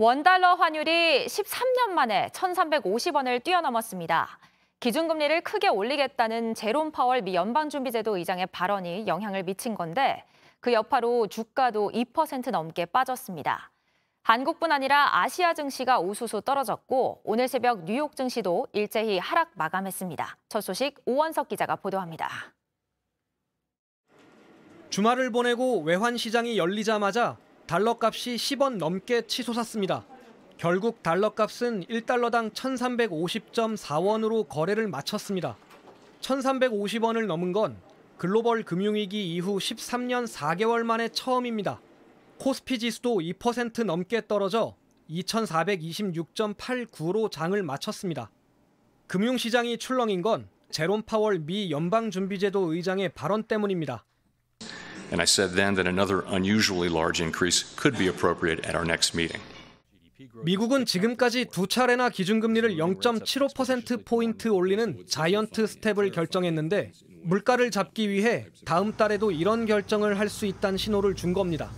원달러 환율이 13년 만에 1,350원을 뛰어넘었습니다. 기준금리를 크게 올리겠다는 제롬 파월 미 연방준비제도 의장의 발언이 영향을 미친 건데 그 여파로 주가도 2% 넘게 빠졌습니다. 한국뿐 아니라 아시아 증시가 우수수 떨어졌고 오늘 새벽 뉴욕 증시도 일제히 하락 마감했습니다. 첫 소식 오원석 기자가 보도합니다. 주말을 보내고 외환 시장이 열리자마자 달러값이 10원 넘게 치솟았습니다. 결국 달러값은 1달러당 1350.4원으로 거래를 마쳤습니다. 1350원을 넘은 건 글로벌 금융위기 이후 13년 4개월 만에 처음입니다. 코스피 지수도 2% 넘게 떨어져 2426.89로 장을 마쳤습니다. 금융시장이 출렁인 건 제롬 파월 미 연방준비제도 의장의 발언 때문입니다. and I said then that another unusually large increase could be appropriate at our next meeting. 미국은 지금까지 두 차례나 기준금리를 0.75%포인트 올리는 자이언트 스텝을 결정했는데 물가를 잡기 위해 다음 달에도 이런 결정을 할 수 있다는 신호를 준 겁니다.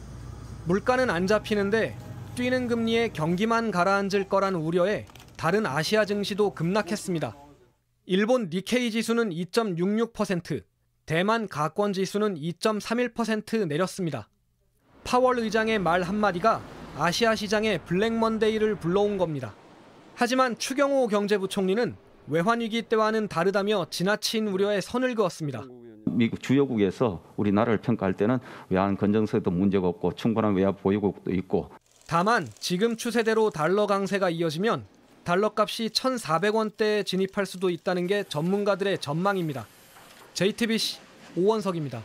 물가는 안 잡히는데 뛰는 금리에 경기만 가라앉을 거란 우려에 다른 아시아 증시도 급락했습니다. 일본 니케이 지수는 대만 가권 지수는 2.31% 내렸습니다. 파월 의장의 말 한마디가 아시아 시장의 블랙먼데이를 불러온 겁니다. 하지만 추경호 경제부총리는 외환위기 때와는 다르다며 지나친 우려에 선을 그었습니다. 미국 주요국에서 우리나라를 평가할 때는 외환 건전성에도 문제가 없고 충분한 외화 보유국도 있고 다만 지금 추세대로 달러 강세가 이어지면 달러 값이 1,400원대에 진입할 수도 있다는 게 전문가들의 전망입니다. JTBC 오원석입니다.